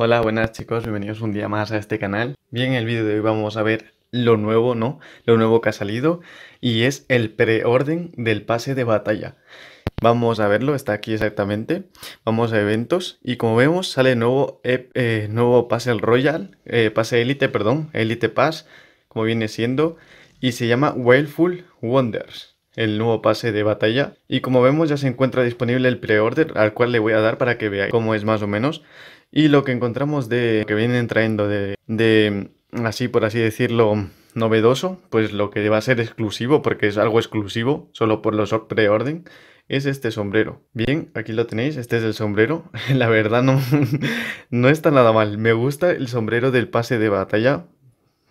Hola, buenas chicos, bienvenidos un día más a este canal. Bien, en el vídeo de hoy vamos a ver lo nuevo, ¿no? Lo nuevo que ha salido y es el preorden del pase de batalla. Vamos a verlo, está aquí exactamente. Vamos a eventos y como vemos sale nuevo, eh, nuevo pase Royal, eh, pase Elite, perdón, Elite Pass, como viene siendo, y se llama wailful Wonders el nuevo pase de batalla. Y como vemos ya se encuentra disponible el pre-order al cual le voy a dar para que veáis cómo es más o menos. Y lo que encontramos de que vienen trayendo de, así por así decirlo novedoso, pues lo que va a ser exclusivo, porque es algo exclusivo, solo por los pre order es este sombrero. Bien, aquí lo tenéis, este es el sombrero. La verdad no, no está nada mal. Me gusta el sombrero del pase de batalla,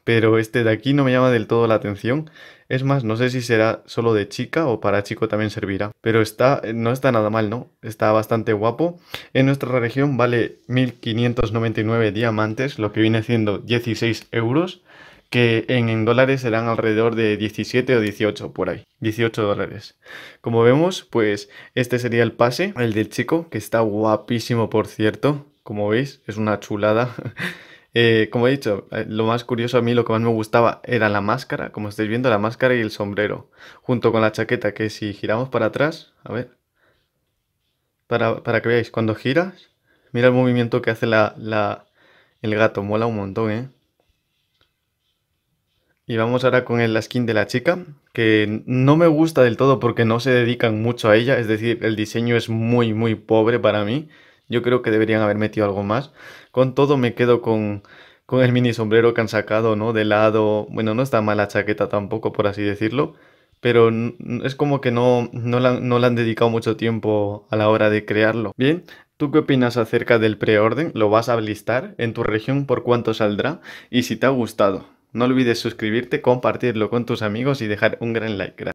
pero este de aquí no me llama del todo la atención. Es más, no sé si será solo de chica o para chico también servirá. Pero está, eh, no está nada mal, ¿no? Está bastante guapo. En nuestra región vale 1.599 diamantes, lo que viene siendo 16 euros, que en, en dólares serán alrededor de 17 o 18 por ahí. 18 dólares. Como vemos, pues este sería el pase, el del chico, que está guapísimo por cierto. Como veis, es una chulada. Eh, como he dicho, eh, lo más curioso a mí, lo que más me gustaba era la máscara, como estáis viendo, la máscara y el sombrero, junto con la chaqueta, que si giramos para atrás, a ver, para, que veáis, cuando giras, mira el movimiento que hace la, la, el gato, mola un montón, ¿eh? Y vamos ahora con la skin de la chica, que no me gusta del todo porque no se dedican mucho a ella, es decir, el diseño es muy, muy pobre para mí. Yo creo que deberían haber metido algo más. Con todo me quedo con, con el mini sombrero que han sacado, ¿no? De lado. Bueno, no está mala chaqueta tampoco, por así decirlo. Pero es como que no, no, la, no le han dedicado mucho tiempo a la hora de crearlo. Bien, ¿Tú qué opinas acerca del preorden? ¿Lo vas a listar en tu región por cuánto saldrá? Y si te ha gustado, no olvides suscribirte, compartirlo con tus amigos y dejar un gran like.